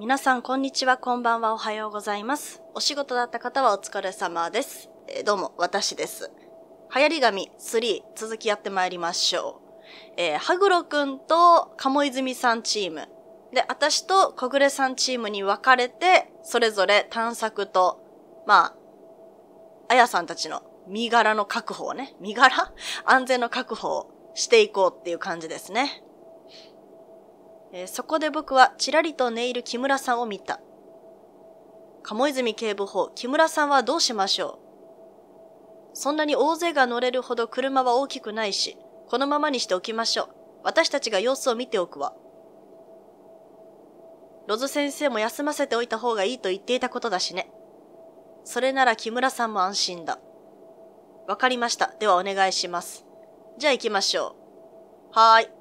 皆さん、こんにちは、こんばんは、おはようございます。お仕事だった方はお疲れ様です。えー、どうも、私です。流行り紙3、続きやってまいりましょう。えー、はぐろくんと、鴨泉さんチーム。で、私と小暮さんチームに分かれて、それぞれ探索と、まあ、あやさんたちの身柄の確保をね、身柄安全の確保をしていこうっていう感じですね。えー、そこで僕はちらりと寝イる木村さんを見た。鴨泉警部補、木村さんはどうしましょうそんなに大勢が乗れるほど車は大きくないし、このままにしておきましょう。私たちが様子を見ておくわ。ロズ先生も休ませておいた方がいいと言っていたことだしね。それなら木村さんも安心だ。わかりました。ではお願いします。じゃあ行きましょう。はーい。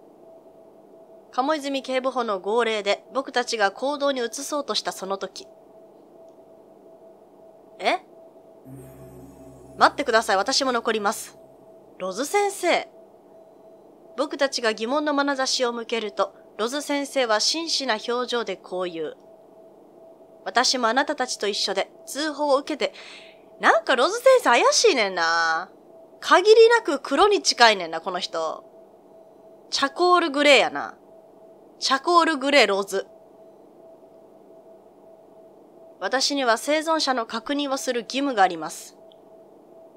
鴨泉警部補の号令で僕たちが行動に移そうとしたその時。え待ってください。私も残ります。ロズ先生。僕たちが疑問の眼差しを向けると、ロズ先生は真摯な表情でこう言う。私もあなたたちと一緒で通報を受けて、なんかロズ先生怪しいねんな。限りなく黒に近いねんな、この人。チャコールグレーやな。シャコール・グレー・ローズ。私には生存者の確認をする義務があります。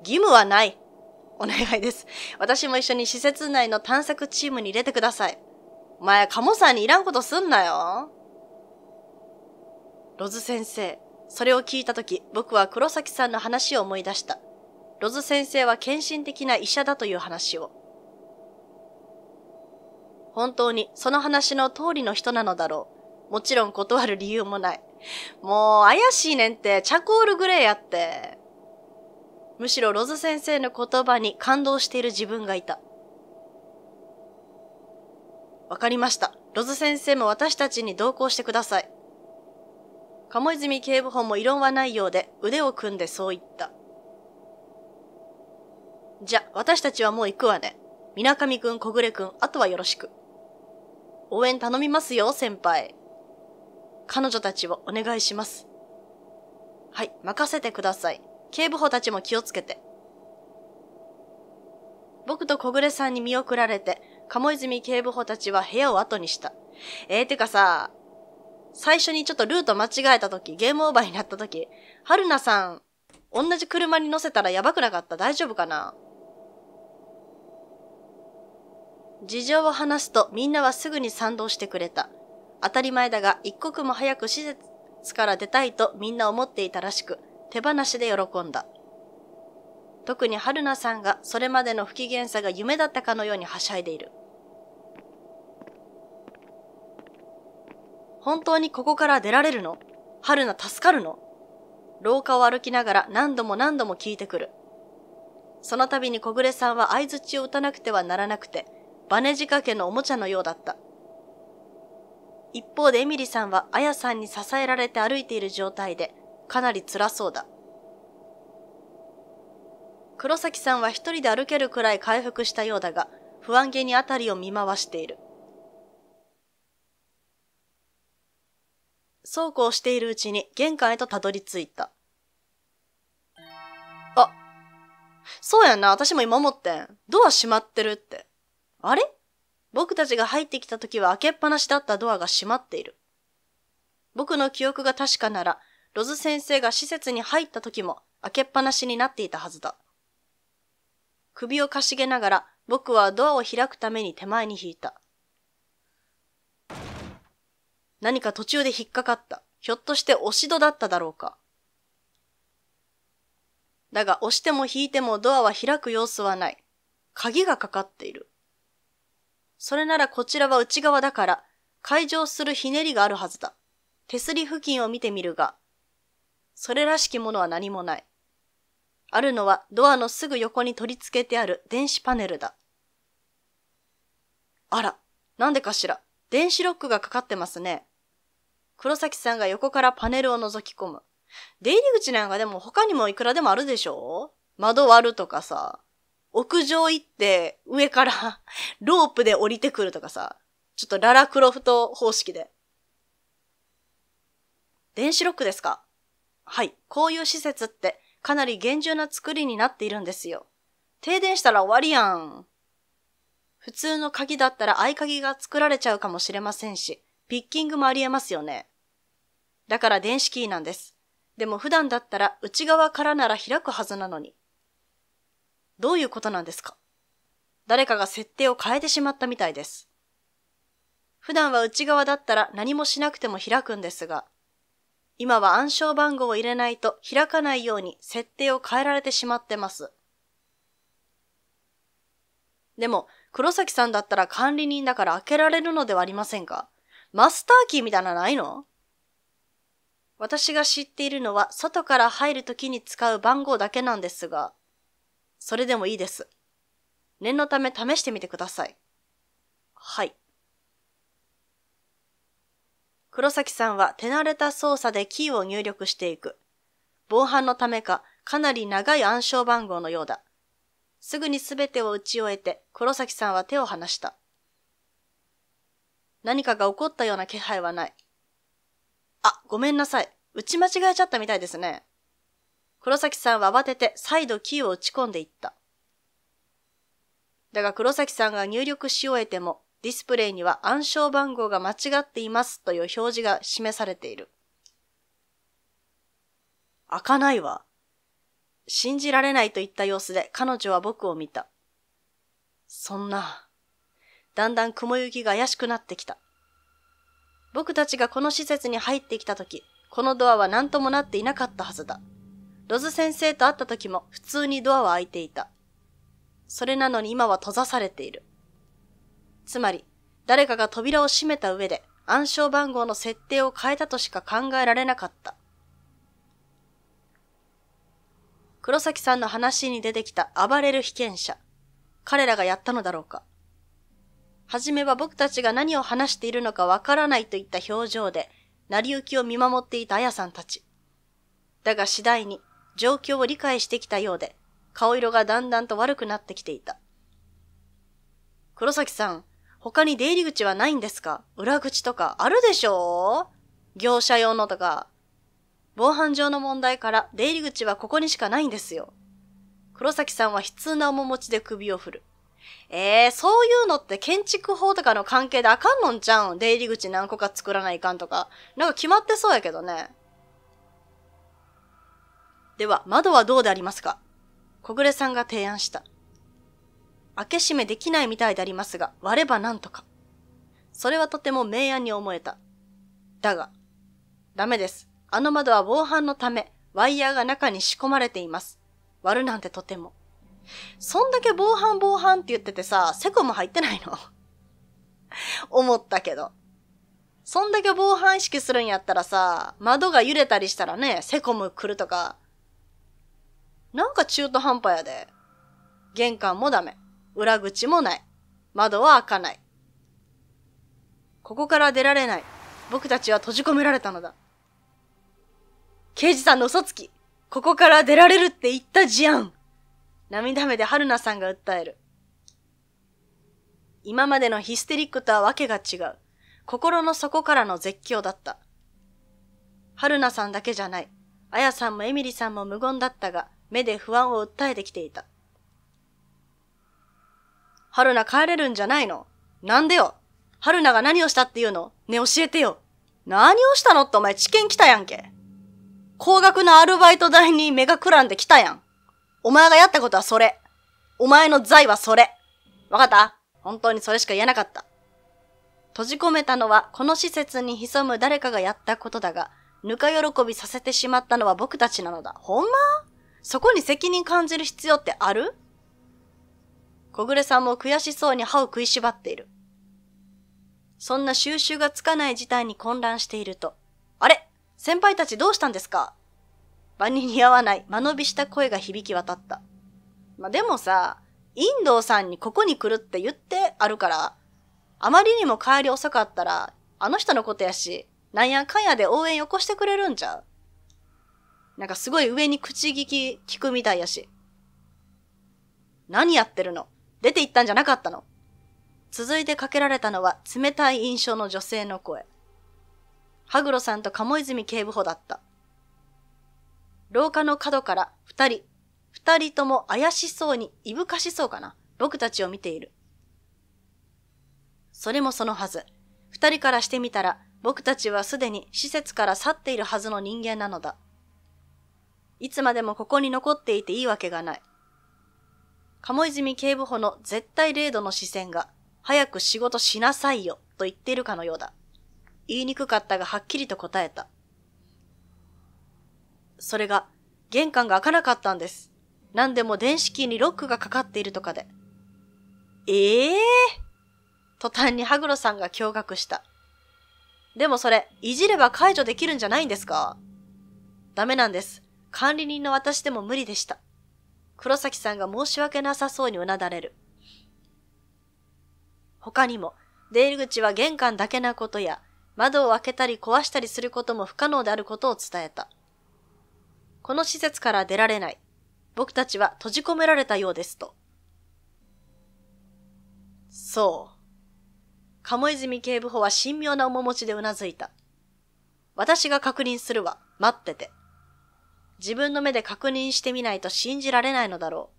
義務はない。お願いです。私も一緒に施設内の探索チームに入れてください。お前、カモさんにいらんことすんなよ。ロズ先生、それを聞いたとき、僕は黒崎さんの話を思い出した。ロズ先生は献身的な医者だという話を。本当にその話の通りの人なのだろう。もちろん断る理由もない。もう怪しいねんってチャコールグレーやって。むしろロズ先生の言葉に感動している自分がいた。わかりました。ロズ先生も私たちに同行してください。鴨泉警部補も異論はないようで腕を組んでそう言った。じゃ、私たちはもう行くわね。水上くん、小暮くん、あとはよろしく。応援頼みますよ、先輩。彼女たちをお願いします。はい、任せてください。警部補たちも気をつけて。僕と小暮さんに見送られて、鴨泉警部補たちは部屋を後にした。えー、てかさ、最初にちょっとルート間違えた時、ゲームオーバーになった時、春菜さん、同じ車に乗せたらやばくなかった大丈夫かな事情を話すとみんなはすぐに賛同してくれた。当たり前だが一刻も早く施設から出たいとみんな思っていたらしく、手放しで喜んだ。特に春菜さんがそれまでの不機嫌さが夢だったかのようにはしゃいでいる。本当にここから出られるの春菜助かるの廊下を歩きながら何度も何度も聞いてくる。その度に小暮さんは相槌を打たなくてはならなくて、バネ仕掛けのおもちゃのようだった。一方でエミリさんはアヤさんに支えられて歩いている状態で、かなり辛そうだ。黒崎さんは一人で歩けるくらい回復したようだが、不安げに辺りを見回している。そうこうしているうちに玄関へとたどり着いた。あ、そうやんな、私も今思ってん。ドア閉まってるって。あれ僕たちが入ってきた時は開けっぱなしだったドアが閉まっている。僕の記憶が確かなら、ロズ先生が施設に入った時も開けっぱなしになっていたはずだ。首をかしげながら僕はドアを開くために手前に引いた。何か途中で引っかかった。ひょっとして押し戸だっただろうか。だが押しても引いてもドアは開く様子はない。鍵がかかっている。それならこちらは内側だから、解錠するひねりがあるはずだ。手すり付近を見てみるが、それらしきものは何もない。あるのはドアのすぐ横に取り付けてある電子パネルだ。あら、なんでかしら。電子ロックがかかってますね。黒崎さんが横からパネルを覗き込む。出入り口なんかでも他にもいくらでもあるでしょ窓割るとかさ。屋上行って上から ロープで降りてくるとかさ、ちょっとララクロフト方式で。電子ロックですかはい。こういう施設ってかなり厳重な作りになっているんですよ。停電したら終わりやん。普通の鍵だったら合鍵が作られちゃうかもしれませんし、ピッキングもありえますよね。だから電子キーなんです。でも普段だったら内側からなら開くはずなのに。どういうことなんですか誰かが設定を変えてしまったみたいです。普段は内側だったら何もしなくても開くんですが、今は暗証番号を入れないと開かないように設定を変えられてしまってます。でも、黒崎さんだったら管理人だから開けられるのではありませんかマスターキーみたいなのないの私が知っているのは外から入るときに使う番号だけなんですが、それでもいいです。念のため試してみてください。はい。黒崎さんは手慣れた操作でキーを入力していく。防犯のためか、かなり長い暗証番号のようだ。すぐに全てを打ち終えて、黒崎さんは手を離した。何かが起こったような気配はない。あ、ごめんなさい。打ち間違えちゃったみたいですね。黒崎さんは慌てて再度キーを打ち込んでいった。だが黒崎さんが入力し終えても、ディスプレイには暗証番号が間違っていますという表示が示されている。開かないわ。信じられないといった様子で彼女は僕を見た。そんな。だんだん雲行きが怪しくなってきた。僕たちがこの施設に入ってきた時、このドアは何ともなっていなかったはずだ。ロズ先生と会った時も普通にドアは開いていた。それなのに今は閉ざされている。つまり、誰かが扉を閉めた上で暗証番号の設定を変えたとしか考えられなかった。黒崎さんの話に出てきた暴れる被験者。彼らがやったのだろうか。はじめは僕たちが何を話しているのかわからないといった表情で、成り行きを見守っていたあやさんたち。だが次第に、状況を理解してきたようで、顔色がだんだんと悪くなってきていた。黒崎さん、他に出入り口はないんですか裏口とかあるでしょ業者用のとか。防犯上の問題から出入り口はここにしかないんですよ。黒崎さんは悲痛な面持ちで首を振る。えー、そういうのって建築法とかの関係であかんのんちゃうん出入り口何個か作らないかんとか。なんか決まってそうやけどね。では、窓はどうでありますか小暮さんが提案した。開け閉めできないみたいでありますが、割ればなんとか。それはとても明暗に思えた。だが、ダメです。あの窓は防犯のため、ワイヤーが中に仕込まれています。割るなんてとても。そんだけ防犯防犯って言っててさ、セコも入ってないの思ったけど。そんだけ防犯意識するんやったらさ、窓が揺れたりしたらね、セコム来るとか、なんか中途半端やで。玄関もダメ。裏口もない。窓は開かない。ここから出られない。僕たちは閉じ込められたのだ。刑事さんの嘘つき。ここから出られるって言った事案。涙目で春菜さんが訴える。今までのヒステリックとはわけが違う。心の底からの絶叫だった。春菜さんだけじゃない。あやさんもエミリさんも無言だったが、目で不安を訴えてきていた。春菜帰れるんじゃないのなんでよ春菜が何をしたっていうのね、教えてよ。何をしたのってお前知見来たやんけ。高額なアルバイト代に目がくらんで来たやん。お前がやったことはそれ。お前の罪はそれ。わかった本当にそれしか言えなかった。閉じ込めたのはこの施設に潜む誰かがやったことだが、ぬか喜びさせてしまったのは僕たちなのだ。ほんまそこに責任感じる必要ってある小暮さんも悔しそうに歯を食いしばっている。そんな収拾がつかない事態に混乱していると、あれ先輩たちどうしたんですか場に似合わない間延びした声が響き渡った。まあ、でもさ、インドさんにここに来るって言ってあるから、あまりにも帰り遅かったら、あの人のことやし、なんやかんやで応援よこしてくれるんじゃうなんかすごい上に口聞き聞くみたいやし。何やってるの出て行ったんじゃなかったの続いてかけられたのは冷たい印象の女性の声。羽黒さんと鴨泉警部補だった。廊下の角から二人、二人とも怪しそうに、いぶかしそうかな、僕たちを見ている。それもそのはず、二人からしてみたら、僕たちはすでに施設から去っているはずの人間なのだ。いつまでもここに残っていていいわけがない。鴨泉警部補の絶対零度の視線が、早く仕事しなさいよ、と言っているかのようだ。言いにくかったがはっきりと答えた。それが、玄関が開かなかったんです。何でも電子キーにロックがかかっているとかで。ええー、途端に羽黒さんが驚愕した。でもそれ、いじれば解除できるんじゃないんですかダメなんです。管理人の私でも無理でした。黒崎さんが申し訳なさそうにうなだれる。他にも、出入り口は玄関だけなことや、窓を開けたり壊したりすることも不可能であることを伝えた。この施設から出られない。僕たちは閉じ込められたようですと。そう。鴨泉警部補は神妙な面持ちでうなずいた。私が確認するわ。待ってて。自分の目で確認してみないと信じられないのだろう。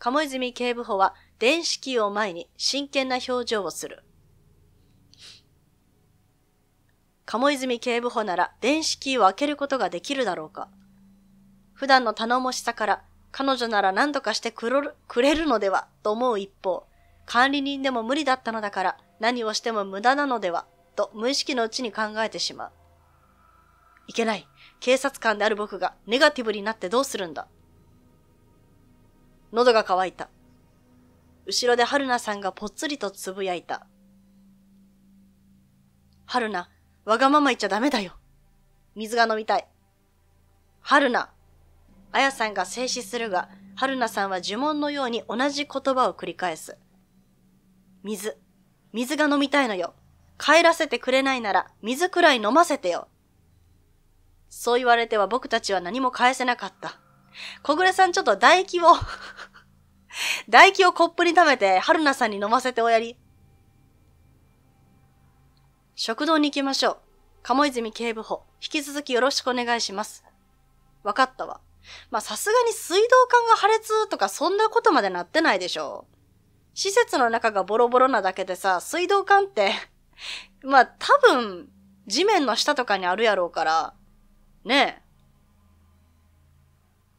鴨泉警部補は電子キーを前に真剣な表情をする。鴨泉警部補なら電子キーを開けることができるだろうか。普段の頼もしさから彼女なら何とかしてくるくれるのではと思う一方、管理人でも無理だったのだから何をしても無駄なのではと無意識のうちに考えてしまう。いけない。警察官である僕がネガティブになってどうするんだ。喉が渇いた。後ろで春菜さんがぽっつりとつぶやいた。春菜、わがまま言っちゃダメだよ。水が飲みたい。春菜。あやさんが静止するが、春菜さんは呪文のように同じ言葉を繰り返す。水。水が飲みたいのよ。帰らせてくれないなら、水くらい飲ませてよ。そう言われては僕たちは何も返せなかった。小暮さんちょっと唾液を 唾液をコップに溜めて、春菜さんに飲ませておやり。食堂に行きましょう。鴨泉警部補、引き続きよろしくお願いします。わかったわ。まあ、さすがに水道管が破裂とかそんなことまでなってないでしょう。施設の中がボロボロなだけでさ、水道管って まあ、多分、地面の下とかにあるやろうから、ねえ。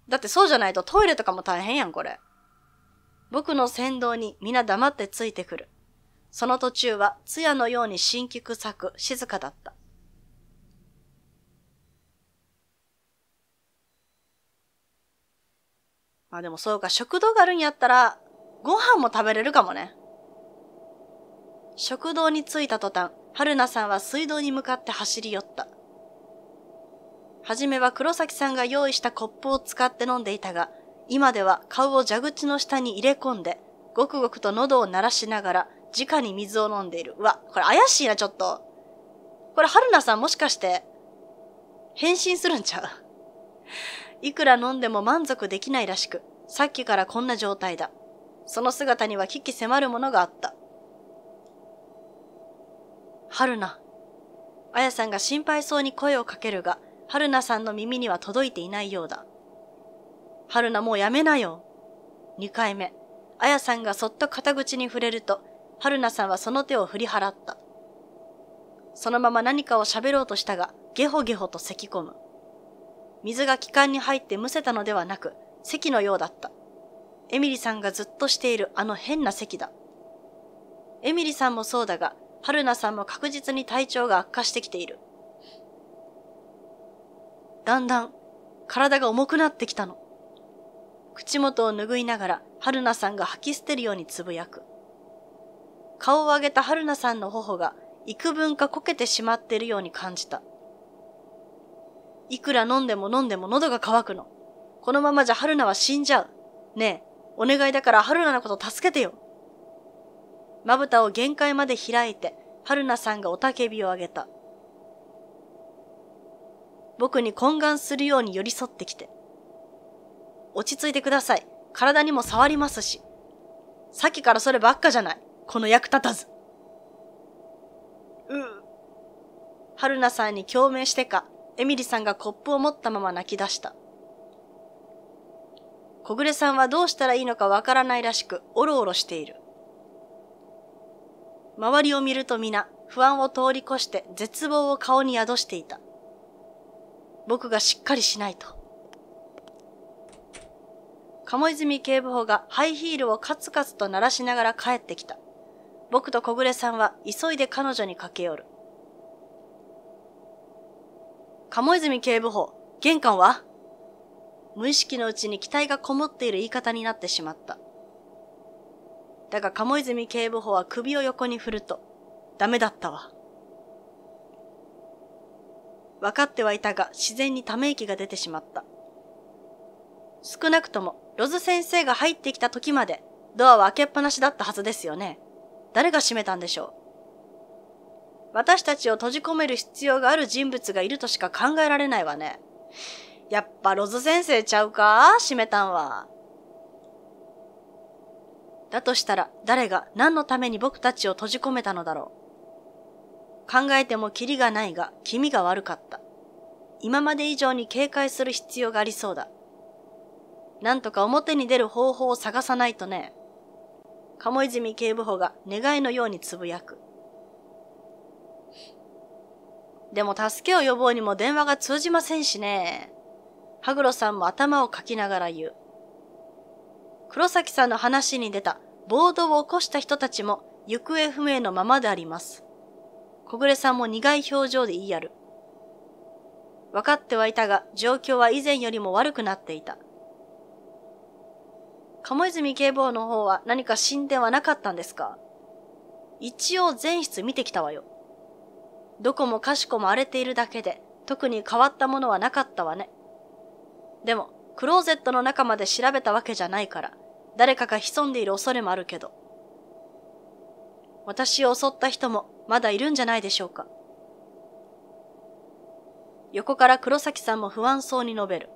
だってそうじゃないとトイレとかも大変やん、これ。僕の先導に皆黙ってついてくる。その途中は艶のように新規臭く静かだった。まあでもそうか、食堂があるんやったら、ご飯も食べれるかもね。食堂に着いた途端、春菜さんは水道に向かって走り寄った。はじめは黒崎さんが用意したコップを使って飲んでいたが、今では顔を蛇口の下に入れ込んで、ごくごくと喉を鳴らしながら、直に水を飲んでいる。うわ、これ怪しいな、ちょっと。これ、春菜さんもしかして、変身するんちゃういくら飲んでも満足できないらしく、さっきからこんな状態だ。その姿には危機迫るものがあった。春菜。あやさんが心配そうに声をかけるが、春菜さんの耳には届いていないようだ。春菜もうやめなよ。二回目、あやさんがそっと肩口に触れると、春菜さんはその手を振り払った。そのまま何かを喋ろうとしたが、ゲホゲホと咳き込む。水が気管に入ってむせたのではなく、咳のようだった。エミリさんがずっとしているあの変な咳だ。エミリさんもそうだが、春菜さんも確実に体調が悪化してきている。だんだん体が重くなってきたの。口元を拭いながら春菜さんが吐き捨てるようにつぶやく。顔を上げた春菜さんの頬が幾分かこけてしまっているように感じた。いくら飲んでも飲んでも喉が渇くの。このままじゃ春菜は死んじゃう。ねえ、お願いだから春菜のこと助けてよ。まぶたを限界まで開いて、春菜さんが雄たけびを上げた。僕に懇願するように寄り添ってきて。落ち着いてください。体にも触りますし。さっきからそればっかじゃない。この役立たず。うう。春菜さんに共鳴してか、エミリさんがコップを持ったまま泣き出した。小暮さんはどうしたらいいのかわからないらしく、おろおろしている。周りを見ると皆、不安を通り越して絶望を顔に宿していた。僕がしっかりしないと。鴨泉警部補がハイヒールをカツカツと鳴らしながら帰ってきた。僕と小暮さんは急いで彼女に駆け寄る。鴨泉警部補、玄関は無意識のうちに期待がこもっている言い方になってしまった。だが鴨泉警部補は首を横に振ると、ダメだったわ。分かってはいたが自然にため息が出てしまった。少なくとも、ロズ先生が入ってきた時まで、ドアは開けっぱなしだったはずですよね。誰が閉めたんでしょう。私たちを閉じ込める必要がある人物がいるとしか考えられないわね。やっぱロズ先生ちゃうか閉めたんは。だとしたら誰が何のために僕たちを閉じ込めたのだろう。考えてもキリがないが、気味が悪かった。今まで以上に警戒する必要がありそうだ。なんとか表に出る方法を探さないとね。鴨泉警部補が願いのようにつぶやく。でも助けを呼ぼうにも電話が通じませんしね。羽黒さんも頭をかきながら言う。黒崎さんの話に出た暴動を起こした人たちも行方不明のままであります。小暮さんも苦い表情で言いやる。分かってはいたが、状況は以前よりも悪くなっていた。鴨泉警防の方は何か進展はなかったんですか一応全室見てきたわよ。どこもかしこも荒れているだけで、特に変わったものはなかったわね。でも、クローゼットの中まで調べたわけじゃないから、誰かが潜んでいる恐れもあるけど。私を襲った人もまだいるんじゃないでしょうか。横から黒崎さんも不安そうに述べる。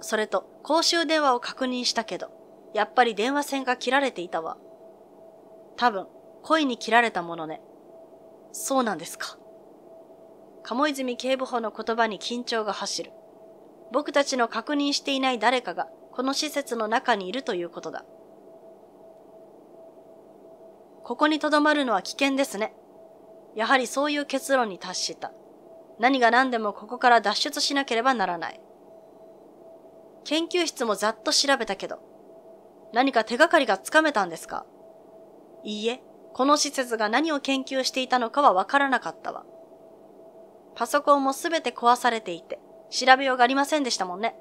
それと、公衆電話を確認したけど、やっぱり電話線が切られていたわ。多分、恋に切られたものね。そうなんですか。鴨泉警部補の言葉に緊張が走る。僕たちの確認していない誰かが、この施設の中にいるということだ。ここに留まるのは危険ですね。やはりそういう結論に達した。何が何でもここから脱出しなければならない。研究室もざっと調べたけど、何か手がかりがつかめたんですかいいえ、この施設が何を研究していたのかはわからなかったわ。パソコンもすべて壊されていて、調べようがありませんでしたもんね。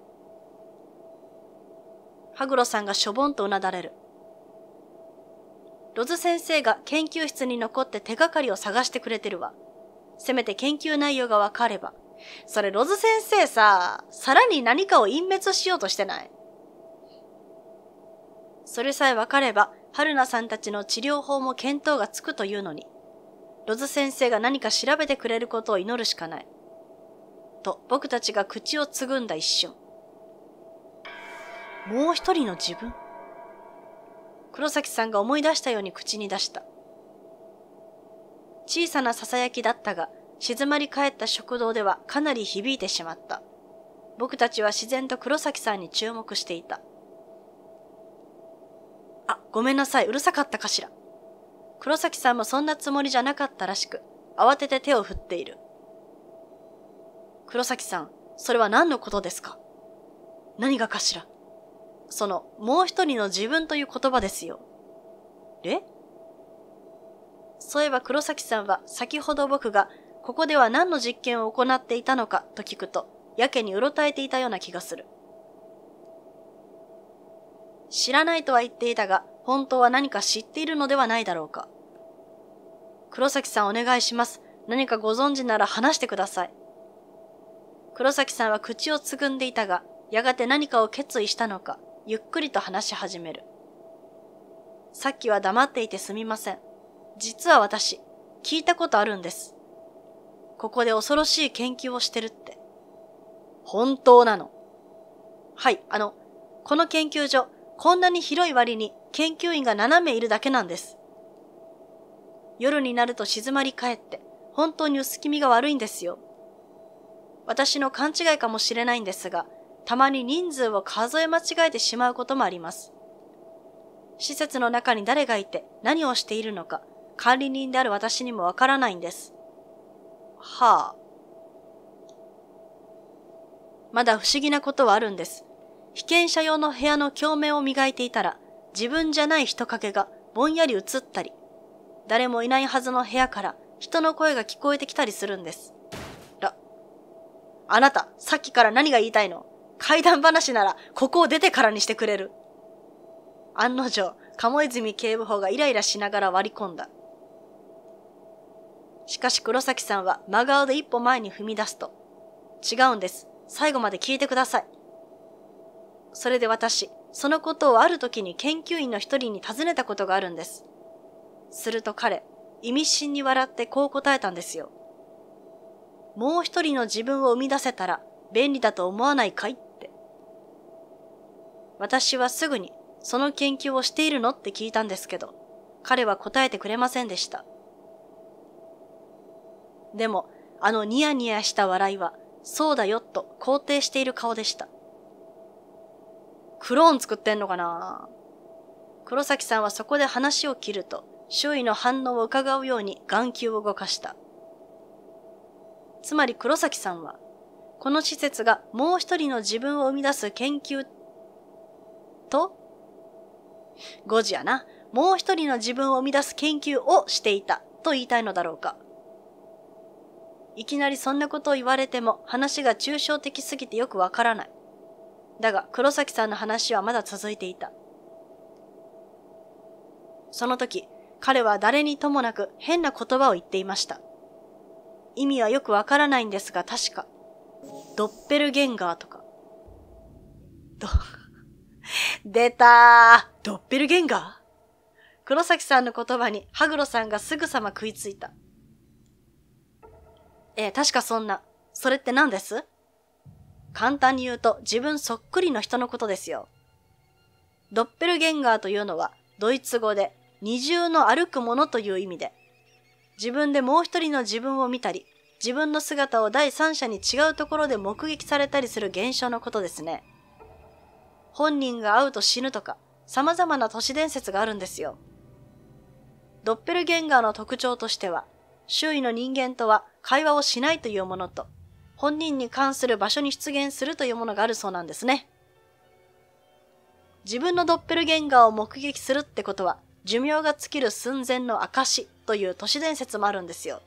羽黒さんがしょぼんとうなだれる。ロズ先生が研究室に残って手がかりを探してくれてるわ。せめて研究内容がわかれば。それロズ先生さ、さらに何かを隠滅しようとしてないそれさえわかれば、春菜さんたちの治療法も見当がつくというのに、ロズ先生が何か調べてくれることを祈るしかない。と、僕たちが口をつぐんだ一瞬。もう一人の自分黒崎さんが思い出したように口に出した。小さな囁きだったが、静まり返った食堂ではかなり響いてしまった。僕たちは自然と黒崎さんに注目していた。あ、ごめんなさい、うるさかったかしら。黒崎さんもそんなつもりじゃなかったらしく、慌てて手を振っている。黒崎さん、それは何のことですか何がかしらその、もう一人の自分という言葉ですよ。えそういえば黒崎さんは先ほど僕がここでは何の実験を行っていたのかと聞くと、やけにうろたえていたような気がする。知らないとは言っていたが、本当は何か知っているのではないだろうか。黒崎さんお願いします。何かご存知なら話してください。黒崎さんは口をつぐんでいたが、やがて何かを決意したのか、ゆっくりと話し始める。さっきは黙っていてすみません。実は私、聞いたことあるんです。ここで恐ろしい研究をしてるって。本当なの。はい、あの、この研究所、こんなに広い割に研究員が7名いるだけなんです。夜になると静まり返って、本当に薄気味が悪いんですよ。私の勘違いかもしれないんですが、たまに人数を数え間違えてしまうこともあります。施設の中に誰がいて何をしているのか、管理人である私にもわからないんです。はあ。まだ不思議なことはあるんです。被験者用の部屋の鏡面を磨いていたら、自分じゃない人影がぼんやり映ったり、誰もいないはずの部屋から人の声が聞こえてきたりするんです。ら、あなた、さっきから何が言いたいの怪談話なら、ここを出てからにしてくれる。案の定、鴨泉警部補がイライラしながら割り込んだ。しかし黒崎さんは真顔で一歩前に踏み出すと、違うんです。最後まで聞いてください。それで私、そのことをある時に研究員の一人に尋ねたことがあるんです。すると彼、意味深に笑ってこう答えたんですよ。もう一人の自分を生み出せたら便利だと思わないかい私はすぐに、その研究をしているのって聞いたんですけど、彼は答えてくれませんでした。でも、あのニヤニヤした笑いは、そうだよと肯定している顔でした。クローン作ってんのかな黒崎さんはそこで話を切ると、周囲の反応を伺うように眼球を動かした。つまり黒崎さんは、この施設がもう一人の自分を生み出す研究と、ゴジやな、もう一人の自分を生み出す研究をしていたと言いたいのだろうか。いきなりそんなことを言われても話が抽象的すぎてよくわからない。だが黒崎さんの話はまだ続いていた。その時、彼は誰にともなく変な言葉を言っていました。意味はよくわからないんですが確か、ドッペルゲンガーとか、ど、出たードッペルゲンガー黒崎さんの言葉に羽黒さんがすぐさま食いついた。ええ、確かそんな。それって何です簡単に言うと自分そっくりの人のことですよ。ドッペルゲンガーというのはドイツ語で二重の歩くものという意味で、自分でもう一人の自分を見たり、自分の姿を第三者に違うところで目撃されたりする現象のことですね。本人が会うと死ぬとか、様々な都市伝説があるんですよ。ドッペルゲンガーの特徴としては、周囲の人間とは会話をしないというものと、本人に関する場所に出現するというものがあるそうなんですね。自分のドッペルゲンガーを目撃するってことは、寿命が尽きる寸前の証という都市伝説もあるんですよ。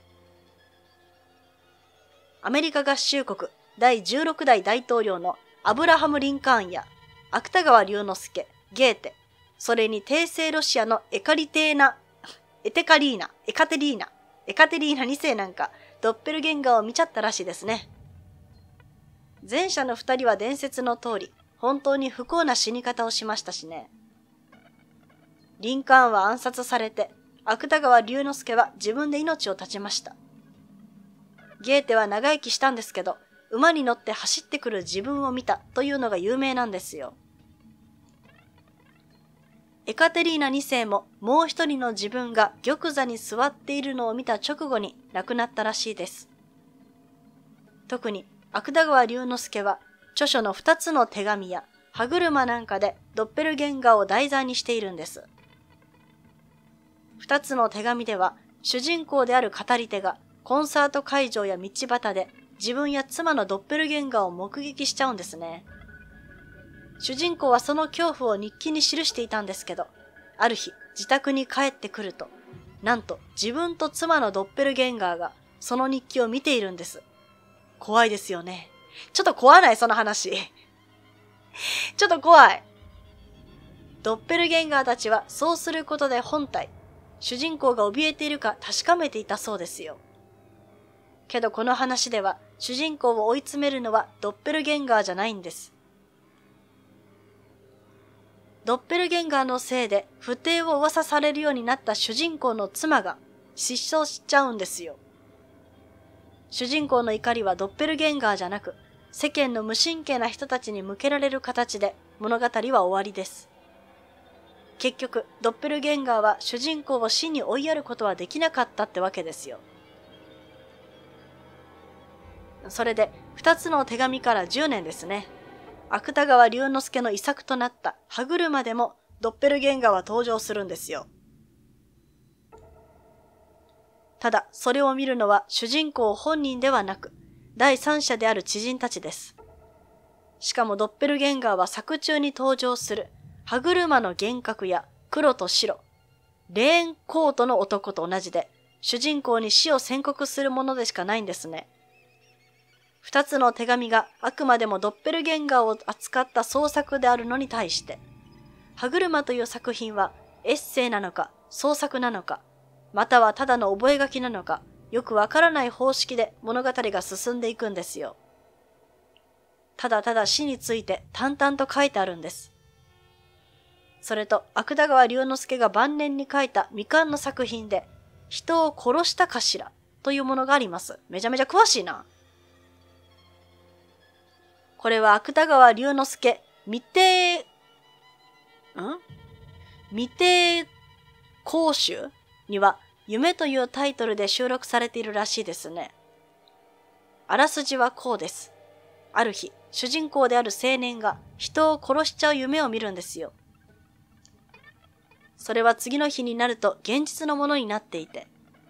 アメリカ合衆国第16代大統領のアブラハム・リンカーンや芥川龍之介、ゲーテ、それに帝政ロシアのエカリテーナ、エテカリーナ、エカテリーナ、エカテリーナ2世なんか、ドッペルゲンガーを見ちゃったらしいですね。前者の2人は伝説の通り、本当に不幸な死に方をしましたしね。リンカーンは暗殺されて、芥川龍之介は自分で命を絶ちました。ゲーテは長生きしたんですけど、馬に乗って走ってくる自分を見たというのが有名なんですよ。エカテリーナ2世ももう一人の自分が玉座に座っているのを見た直後に亡くなったらしいです。特に芥川龍之介は著書の2つの手紙や歯車なんかでドッペルゲンガーを題材にしているんです。2つの手紙では主人公である語り手がコンサート会場や道端で自分や妻のドッペルゲンガーを目撃しちゃうんですね。主人公はその恐怖を日記に記していたんですけど、ある日、自宅に帰ってくると、なんと自分と妻のドッペルゲンガーがその日記を見ているんです。怖いですよね。ちょっと怖ない、その話。ちょっと怖い。ドッペルゲンガーたちはそうすることで本体、主人公が怯えているか確かめていたそうですよ。けどこの話では主人公を追い詰めるのはドッペルゲンガーじゃないんです。ドッペルゲンガーのせいで不定を噂されるようになった主人公の妻が失踪しちゃうんですよ。主人公の怒りはドッペルゲンガーじゃなく、世間の無神経な人たちに向けられる形で物語は終わりです。結局、ドッペルゲンガーは主人公を死に追いやることはできなかったってわけですよ。それで、二つの手紙から10年ですね。芥川龍之介の遺作となった歯車でもドッペルゲンガーは登場するんですよ。ただ、それを見るのは主人公本人ではなく、第三者である知人たちです。しかもドッペルゲンガーは作中に登場する歯車の幻覚や黒と白、レーンコートの男と同じで、主人公に死を宣告するものでしかないんですね。2つの手紙があくまでもドッペルゲンガーを扱った創作であるのに対して、歯車という作品はエッセイなのか創作なのか、またはただの覚書なのか、よくわからない方式で物語が進んでいくんですよ。ただただ死について淡々と書いてあるんです。それと、芥川龍之介が晩年に書いた未完の作品で、人を殺したかしらというものがあります。めちゃめちゃ詳しいな。これは芥川龍之介、未定、ん未定講習には、夢というタイトルで収録されているらしいですね。あらすじはこうです。ある日、主人公である青年が人を殺しちゃう夢を見るんですよ。それは次の日になると現実のものになっていて、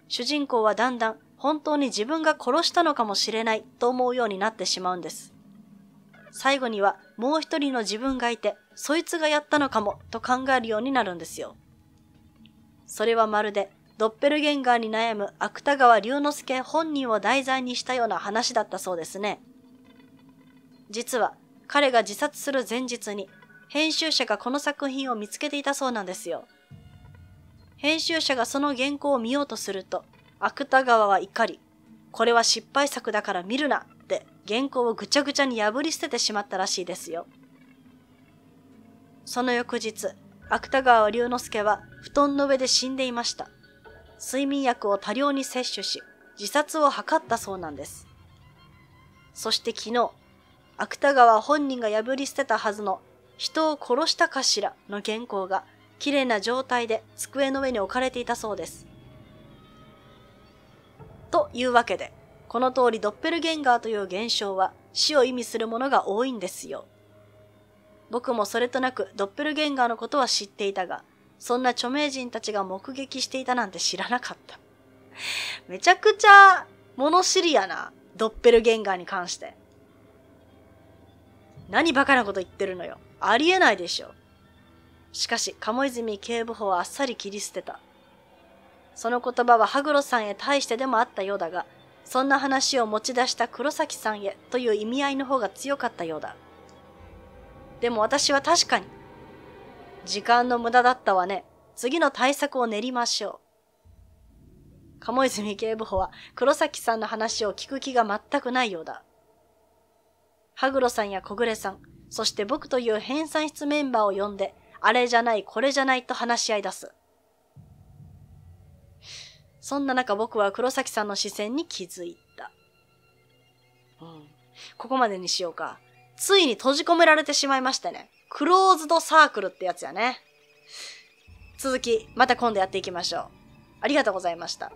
主人公はだんだん本当に自分が殺したのかもしれないと思うようになってしまうんです。最後にはもう一人の自分がいて、そいつがやったのかもと考えるようになるんですよ。それはまるでドッペルゲンガーに悩む芥川龍之介本人を題材にしたような話だったそうですね。実は彼が自殺する前日に編集者がこの作品を見つけていたそうなんですよ。編集者がその原稿を見ようとすると、芥川は怒り、これは失敗作だから見るな原稿をぐちゃぐちゃに破り捨ててしまったらしいですよ。その翌日、芥川龍之介は布団の上で死んでいました。睡眠薬を多量に摂取し、自殺を図ったそうなんです。そして昨日、芥川本人が破り捨てたはずの人を殺したかしらの原稿が綺麗な状態で机の上に置かれていたそうです。というわけで、この通りドッペルゲンガーという現象は死を意味するものが多いんですよ。僕もそれとなくドッペルゲンガーのことは知っていたが、そんな著名人たちが目撃していたなんて知らなかった。めちゃくちゃ物知りやな、ドッペルゲンガーに関して。何バカなこと言ってるのよ。ありえないでしょ。しかし、鴨泉警部補はあっさり切り捨てた。その言葉は羽黒さんへ対してでもあったようだが、そんな話を持ち出した黒崎さんへという意味合いの方が強かったようだ。でも私は確かに、時間の無駄だったわね。次の対策を練りましょう。鴨泉警部補は黒崎さんの話を聞く気が全くないようだ。羽黒さんや小暮さん、そして僕という編纂室メンバーを呼んで、あれじゃないこれじゃないと話し合い出す。そんな中僕は黒崎さんの視線に気づいた。うん。ここまでにしようか。ついに閉じ込められてしまいましたね。クローズドサークルってやつやね。続き、また今度やっていきましょう。ありがとうございました。